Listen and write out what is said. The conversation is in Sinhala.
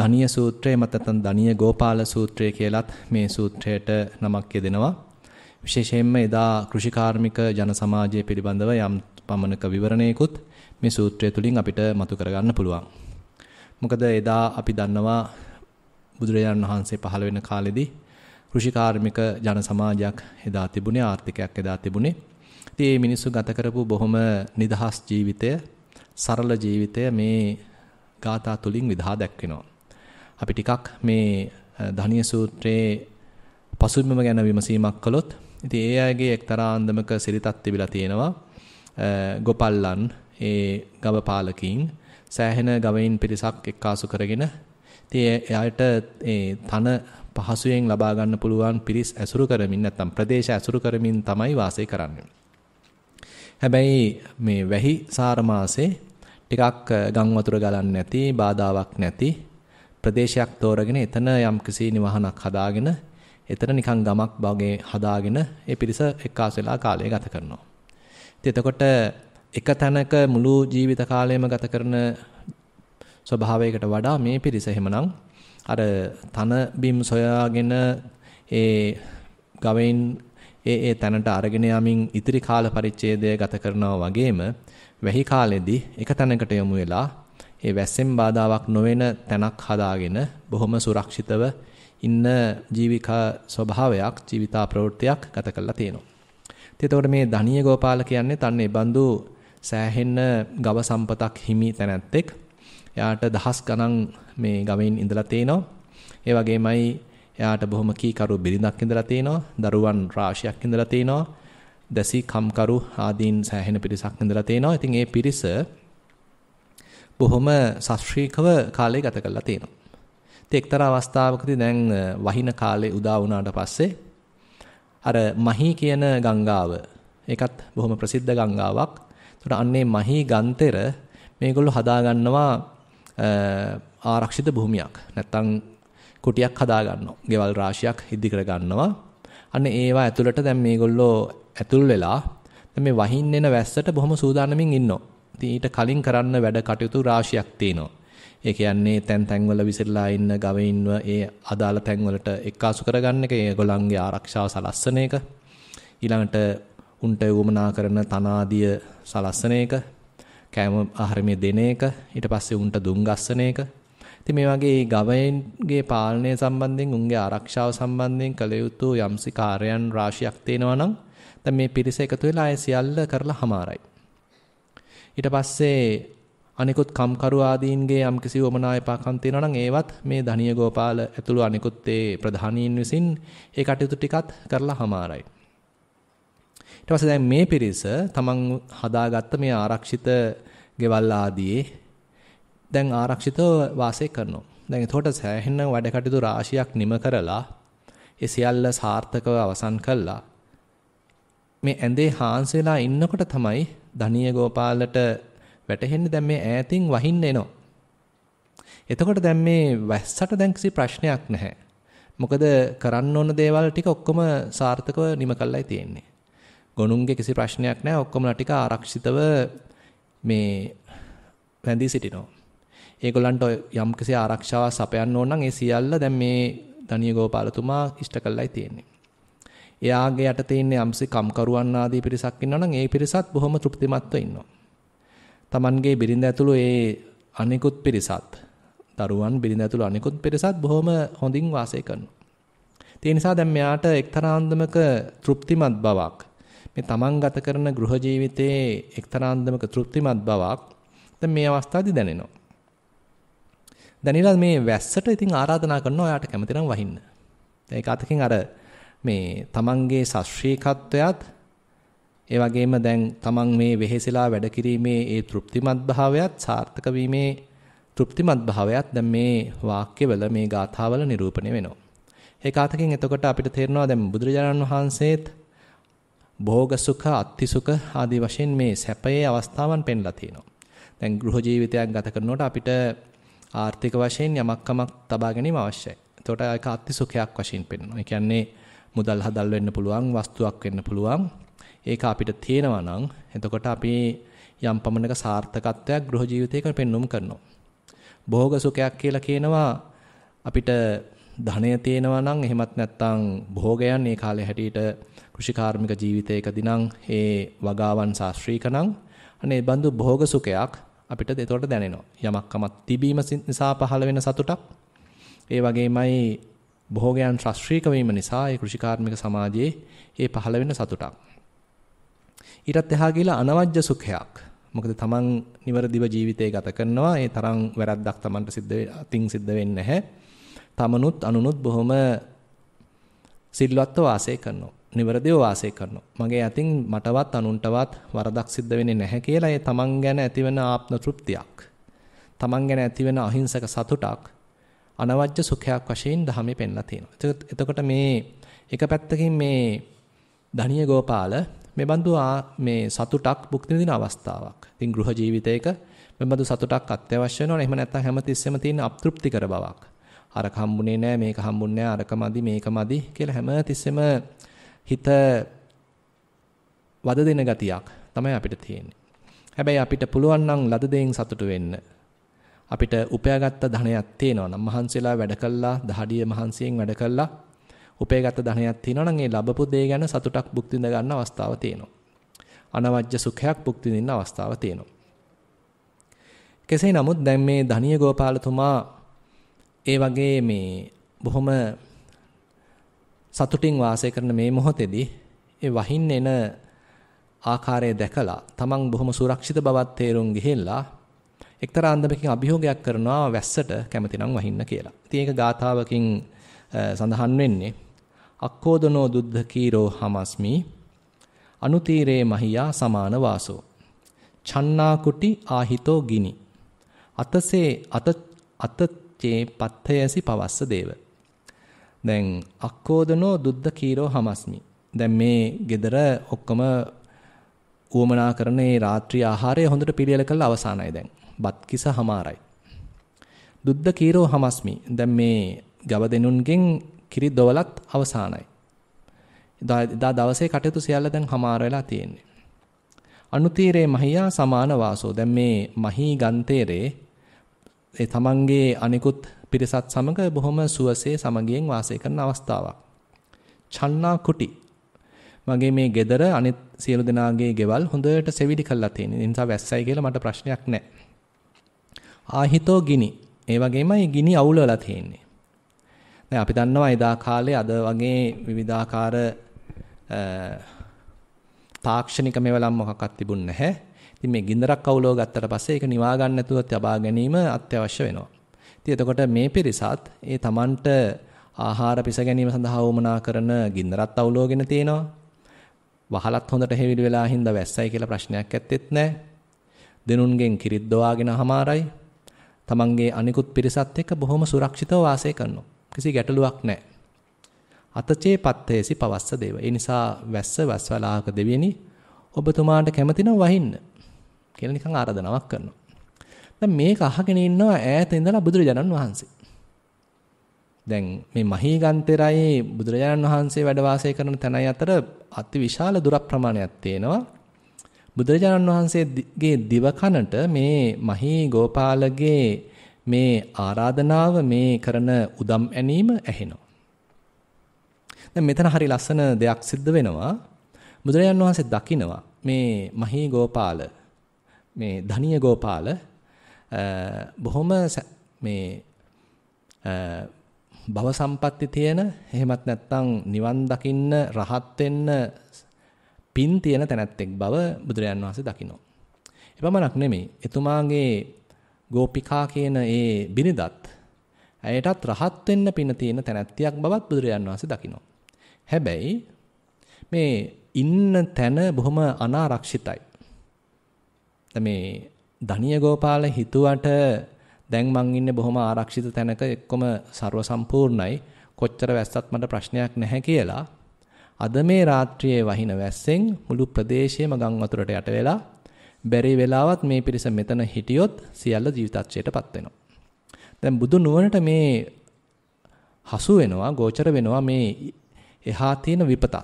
ධනිය සූත්‍රය මතතන් ධනිය ගෝපාල සූත්‍රය කියලත් මේ සූත්‍රයට නමක් යෙදෙනවා. විශේෂයෙන්ම එදා කෘෂිකාර්මික ජන සමාජය පිළිබඳව යම් පමණක විවරණයකුත් මේ සූත්‍රය තුලින් අපිට මතු කරගන්න පුළුවන්. මොකද එදා අපි දන්නවා බුදුරජාණන් වහන්සේ පහළ වෙන කාලෙදී කෘෂිකාර්මික ජන සමාජයක් එදා තිබුණේ ආර්ථිකයක් එදා තිබුණේ. ඉතින් මේ මිනිස්සු ගත කරපු බොහොම නිදහස් ජීවිතය, සරල ජීවිතය මේ ගාථා තුලින් විදහා දැක්වෙනවා. අපි ටිකක් මේ ධානීය සූත්‍රයේ පසුබිම ගැන විමසීමක් කළොත් ඉතින් ඒ අයගේ එක්තරා අන්දමක සිරිතක් තිබිලා තියෙනවා. ගොපල්ලන් ඒ ගවපාලකින් සෑහෙන ගවයින් පිරිසක් එක්කාසු කරගෙන ඉතින් එයාට ඒ තන පහසුවෙන් ලබා ගන්න පුළුවන් පිරිස් ඇසුරු කරමින් නැත්නම් ප්‍රදේශ ඇසුරු කරමින් තමයි වාසය කරන්නේ. හැබැයි මේ වැහි සාර මාසේ ටිකක් ගම් වතුර ගලන්නේ නැති බාධාවක් නැති ප්‍රදේශයක් තෝරගෙන එතන යම්කිසි නිවහනක් හදාගෙන එතන නිකන් ගමක් වගේ හදාගෙන ඒ පිරිස එක්කාස් වෙලා කාලය ගත කරනවා. ඉතින් එතකොට එක තැනක මුළු ජීවිත කාලයම ගත කරන ස්වභාවයකට වඩා මේ පිරිස එහෙමනම් අර තන බිම් සොයාගෙන ඒ ගවයින් ඒ ඒ තැනට අරගෙන යමින් ඉතිරි කාල පරිච්ඡේදය ගත කරනවා වගේම වැහි කාලෙදී එක තැනකට යොමු වෙලා ඒ වැස්සෙන් බාධාවක් නොවන තැනක් හදාගෙන බොහොම සුරක්ෂිතව ඉන්න ජීවිකා ස්වභාවයක් ජීවිතා ප්‍රවෘත්තියක් ගත කරලා තියෙනවා. ඉතින් එතකොට මේ ධනීය ගෝපාල කියන්නේ තන්නේ බඳු සෑහෙන්න ගව සම්පතක් හිමි තැනැත්තෙක්. එයාට දහස් ගණන් මේ ගමෙන් ඉඳලා තිනවා. ඒ වගේමයි එයාට බොහොම කීකරු බිරිඳක් ඉඳලා තිනවා. දරුවන් රාශියක් ඉඳලා තිනවා. දැසි කම්කරු ආදීන් සෑහෙන පිරිසක් ඉඳලා තිනවා. ඉතින් ඒ පිරිස බොහොම සශ්‍රීකව කාලය ගත කරලා තියෙනවා. ඉතින් එක්තරා අවස්ථාවකදී දැන් වහින කාලේ උදා වුණාට පස්සේ අර මහි කියන ගංගාව ඒකත් බොහොම ප්‍රසිද්ධ ගංගාවක්. ඒතර අන්නේ මහි ගන්තෙර මේගොල්ලෝ හදාගන්නවා ආරක්ෂිත භූමියක්. නැත්තම් කුටියක් හදාගන්නවා. ගෙවල් රාශියක් ඉදි කරගන්නවා. අන්න ඒවා ඇතුළට දැන් මේගොල්ලෝ ඇතුල් වෙලා දැන් මේ වහින්න එන වැස්සට බොහොම සූදානමින් ඉන්නවා. ඉතින් ඊට කලින් කරන්න වැඩ කටයුතු රාශියක් තියෙනවා. ඒ කියන්නේ තැන් තැන්වල විසිරලා ඉන්න ගවයින්ව ඒ අදාළ තැන්වලට එක්කාසු කරගන්න එක, ඒගොල්ලන්ගේ ආරක්ෂාව සලස්සන එක. ඊළඟට උන්ට යොමුනා කරන තනාදිය සලස්සන එක, කෑම ආහාරමේ දෙන එක, ඊට පස්සේ උන්ට දුම් ගස්සන එක. ඉතින් මේ වගේ ගවයින්ගේ පාලනය සම්බන්ධයෙන් උන්ගේ ආරක්ෂාව සම්බන්ධයෙන් කළ යුතු යම්සි කාර්යයන් රාශියක් තියෙනවා නම් දැන් මේ පිරිස එකතු වෙලා ඒ සියල්ල කරලා හමාරයි. ඊට පස්සේ අනිකුත් කම්කරු ආදීන්ගේ යම්කිසි වමනා එපාකම් තියෙනවා නම් ඒවත් මේ ධනිය ගෝපාල ඇතුළු අනිකුත් ඒ ප්‍රධානීන් විසින් ඒ කටයුතු ටිකත් කරලා හමාරයි. ඊට පස්සේ දැන් මේ පිරිස තමන් හදාගත්ත මේ ආරක්ෂිත ගෙවල් ආදී දැන් ආරක්ෂිතව වාසය කරනවා. දැන් එතකොට සෑහෙන වැඩ කටයුතු රාශියක් නිම කරලා ඒ සියල්ල සාර්ථකව අවසන් කළා. මේ ඇඳේ හාන්ස් වෙලා ඉන්නකොට තමයි ධනීය ගෝපාලට වැටහෙන්නේ දැන් මේ ඈතින් වහින්න එනවා. එතකොට දැන් මේ වැස්සට දැන් කිසි ප්‍රශ්නයක් නැහැ. මොකද කරන්න ඕන දේවල් ටික ඔක්කොම සාර්ථකව නිම කළායි තියෙන්නේ. ගොනුන්ගේ කිසි ප්‍රශ්නයක් නැහැ. ඔක්කොමලා ටික ආරක්ෂිතව මේ වැඳී සිටිනවා. ඒගොල්ලන්ට යම් කිසි ආරක්ෂාවක් සපයන්න ඕන නම් ඒ සියල්ල දැන් මේ ධනිය ගෝපාලතුමා ඉෂ්ට කළායි තියෙන්නේ. එයාගේ යට තියෙන යම්සි කම්කරුවන් ආදී පිරිසක් ඉන්නවනම් ඒ පිරිසත් බොහොම තෘප්තිමත්ව ඉන්නවා. Tamanගේ බිරිඳ ඇතුළු ඒ අනිකුත් පිරිසත් දරුවන් බිරිඳ ඇතුළු අනිකුත් පිරිසත් බොහොම හොඳින් වාසය කරනවා. ඒ නිසා දැන් මෙයාට එක්තරා අන්දමක තෘප්තිමත් බවක් මේ තමන් ගත කරන ගෘහ ජීවිතයේ එක්තරා අන්දමක තෘප්තිමත් බවක් දැන් මේ අවස්ථාවේදී දැනෙනවා. දැනিলা මේ වැස්සට ඉතින් ආරාධනා කරනවා ඔයාට කැමති නම් වහින්න. ඒක අතකින් අර මේ තමන්ගේ ශස්ත්‍රීකත්වයත් ඒ වගේම දැන් තමන් මේ වෙහෙසලා වැඩ කිරීමේ ඒ තෘප්තිමත් භාවයත් සාර්ථක වීමේ තෘප්තිමත් භාවයත් දැන් මේ වාක්‍යවල මේ ගාථාවල නිරූපණය වෙනවා. ඒක අතකින් එතකොට අපිට තේරෙනවා දැන් බුදුරජාණන් වහන්සේත් භෝග සුඛ අත්ති සුඛ ආදී වශයෙන් මේ සැපයේ අවස්ථාවන් පෙන්ලා තියෙනවා. දැන් ගෘහ ජීවිතයක් ගත කරනකොට අපිට ආර්ථික වශයෙන් යමක් කමක් තබා ගැනීම අවශ්‍යයි. එතකොට ඒක අත්ති සුඛයක් වශයෙන් පෙන්වනවා. ඒ කියන්නේ මුදල් හදල් වෙන්න පුළුවන් වස්තුවක් වෙන්න පුළුවන්. ඒක අපිට තියෙනවා නම් එතකොට අපි යම් පමණක සාර්ථකත්වයක් ගෘහ ජීවිතයක පෙන්눔 කරනවා. භෝග සුඛයක් කියලා කියනවා අපිට ධනය තියෙනවා නම් එහෙමත් නැත්නම් භෝගයන් මේ කාලේ හැටියට කෘෂිකාර්මික ජීවිතයකදී නම් ඒ වගාවන් ශාස්ත්‍රීක නම් අනේ බඳු භෝග සුඛයක් අපිට එතකොට දැනෙනවා. යමක් කමක් තිබීම නිසා පහළ වෙන සතුටක්. ඒ වගේමයි භෝගයන් ශාස්ත්‍රීක වීම නිසා ඒ කෘෂිකාර්මික සමාජයේ ඒ පහළ වෙන සතුටක්. ඊටත් එහා ගිහලා අනවජ්‍ය සුඛයක්. මොකද තමන් නිවරදිව ජීවිතය ගත කරනවා. ඒ තරම් වැරද්දක් තමන්ට සිද්ධ අතින් සිද්ධ වෙන්නේ නැහැ. තමනුත් අනුනුත් බොහොම සිල්වත්ව වාසය කරනවා. නිවැරදිව වාසය කරනවා. මගේ අතින් මටවත් අනුන්ටවත් වරදක් සිද්ධ වෙන්නේ නැහැ කියලා ඒ තමන් ගැන ඇතිවන ආත්ම තෘප්තියක්. තමන් ගැන ඇතිවන අහිංසක සතුටක් අනවජ්‍ය සුඛයක් වශයෙන් ධහමේ පෙන්ලා තියෙනවා. එතකොට මේ එක පැත්තකින් මේ ධානීය ගෝපාල මේ බඳු මේ සතුටක් භුක්ති විඳින අවස්ථාවක්. ඉතින් ගෘහ ජීවිතයක මේ බඳු සතුටක් අත්‍යවශ්‍ය වෙනවනේ. එහෙම නැත්නම් හැමතිස්සෙම තියෙන අපතෘප්තිකර බවක්. අරක හම්බුනේ නැහැ, මේක හම්බුන්නේ නැහැ, අරක මදි, මේක මදි කියලා හැමතිස්සෙම හිත වද දෙන ගතියක් තමයි අපිට තියෙන්නේ. හැබැයි අපිට පුළුවන් නම් ලද දෙයින් සතුටු වෙන්න. අපිට උපයාගත්ත ධනයක් තියෙනවා නම් මහන්සිලා වැඩ කළා, දහඩිය මහන්සියෙන් වැඩ කළා. උපයාගත්ත ධනයක් තියෙනවා නම් ඒ ලැබපු දේ ගැන සතුටක් භුක්ති විඳ ගන්න අවස්ථාව තියෙනවා. අනවජ්‍ය සුඛයක් භුක්ති විඳින්න අවස්ථාව තියෙනවා. කෙසේ නමුත් දැන් මේ ධනිය ගෝපාලතුමා ඒ වගේ මේ බොහොම සතුටින් වාසය කරන මේ මොහොතේදී ඒ වහින්න එන ආකාරය දැකලා තමන් බොහොම සුරක්ෂිත බවක් තේරුම් ගිහිල්ලා එක්තරා අන්දමකින් අභියෝගයක් කරනවා වැස්සට කැමතිනම් වහින්න කියලා. ඉතින් ඒක ගාථාවකින් සඳහන් වෙන්නේ අක්කෝදනෝ දුද්ධ කීරෝ හමස්මි අනුතීරේ මහියා සමාන වාසෝ චන්නා කුටි ආහිතෝ ගිනි අතසේ අත අතචේ පත්තයසි පවස්ස දේව දැන් අක්කෝදනෝ දුද්ධ කීරෝ හමස්මි දැන් මේ ගෙදර ඔක්කොම උවමනා කරන මේ රාත්‍රී ආහාරය හොඳට පිළියෙල කරලා අවසానයි දැන් බත් කිස හමාරයි. දුද්ද කීරෝ හමස්මි. දැන් මේ ගව දෙනුන්ගෙන් කිරි දොවලත් අවසానයි. දා දවසේ කටයුතු සියල්ල දැන් හමාර වෙලා තියෙන්නේ. අනුතීරේ මහියා සමාන වාසෝ. දැන් මේ මහී ගන්තේරේ ඒ තමන්ගේ අනිකුත් පිරිසත් සමග බොහොම සුවසේ සමගියෙන් වාසය කරන අවස්ථාවක්. චන්නා කුටි මගේ මේ ගෙදර අනිත් සියලු දෙනාගේ ගෙවල් හොඳට සෙවිලි කරලා තියෙනවා. ඒ නිසා වැස්සයි කියලා මට ප්‍රශ්නයක් නැහැ. ආහිතෝ ගිනි. ඒ වගේමයි ගිනි අවුලලා තියෙන්නේ. දැන් අපි දන්නවා එදා කාලේ අද වගේ විවිධාකාර තාක්ෂණික මෙවලම් මොකක්වත් තිබුණ නැහැ. ඉතින් මේ ගින්දරක් අවුලව ගත්තට පස්සේ ඒක නිවා ගන්න නැතුව තබා ගැනීම අත්‍යවශ්‍ය වෙනවා. ඉතින් එතකොට මේ පිරිසත් ඒ Tamanට ආහාර පිස ගැනීම සඳහා වමනා කරන ගින්දරත් අවුලවගෙන තියෙනවා. වහලත් හොඳට හෙවිලි වෙලා හින්දා වැස්සයි කියලා ප්‍රශ්නයක් ඇත්තෙත් නැහැ. දෙනුන්ගෙන් කිරිත් දවාගෙන හමාරයි. තමන්ගේ අනිකුත් පිරිසත් එක්ක බොහොම සුරක්ෂිතව වාසය කරනවා. කිසි ගැටලුවක් නැහැ. අතචේ පත්තේසි පවස්ස දේව. ඒ නිසා වැස්ස වැස්වලාහක දෙවියනි ඔබතුමාට කැමතිනම් වහින්න කියලා නිකන් ආරාධනාවක් කරනවා. දැන් මේක අහගෙන ඉන්නවා ඈත ඉඳලා බුදුරජාණන් වහන්සේ. දැන් මේ මහීගන්තරයේ බුදුරජාණන් වහන්සේ වැඩ කරන තැනයි අතර අතිවිශාල දුර ප්‍රමාණයක් තියෙනවා. බුදුරජාණන් වහන්සේගේ දිවකනට මේ මහී ගෝපාලගේ මේ ආරාධනාව මේ කරන උදම් ඇනීම ඇහෙනවා. දැන් මෙතන හරි ලස්සන දෙයක් සිද්ධ වෙනවා. බුදුරජාණන් වහන්සේ දකිනවා මේ මහී ගෝපාල මේ ධනිය ගෝපාල බොහොම මේ භව සම්පatti තියෙන එහෙමත් නැත්නම් නිවන් දකින්න රහත් වෙන්න පින් තියෙන තැනැත්තෙක් බව බුදුරජාන් වහන්සේ දකිනවා. එපමණක් නෙමෙයි. එතුමාගේ ගෝපිකා කියන ඒ බිරිඳත් ඇයටත් රහත් වෙන්න පින තියෙන තැනැත්තියක් බවත් බුදුරජාන් වහන්සේ දකිනවා. හැබැයි මේ ඉන්න තැන බොහොම අනාරක්ෂිතයි. මේ දනිය ගෝපාල හිතුවට දැන් මං ඉන්නේ බොහොම ආරක්ෂිත තැනක එක්කම ਸਰව සම්පූර්ණයි. කොච්චර වැස්සත් මට ප්‍රශ්නයක් නැහැ කියලා අද මේ රාත්‍රියේ වහින වැස්සෙන් මුළු ප්‍රදේශයේම ගම් වතුරට යට වෙලා බැරි වෙලාවත් මේ පිරිස මෙතන හිටියොත් සියල්ල ජීවිතච්ඡයටපත් වෙනවා. දැන් බුදු නුවණට මේ හසු වෙනවා, ගෝචර වෙනවා මේ එහා තියෙන විපතත්.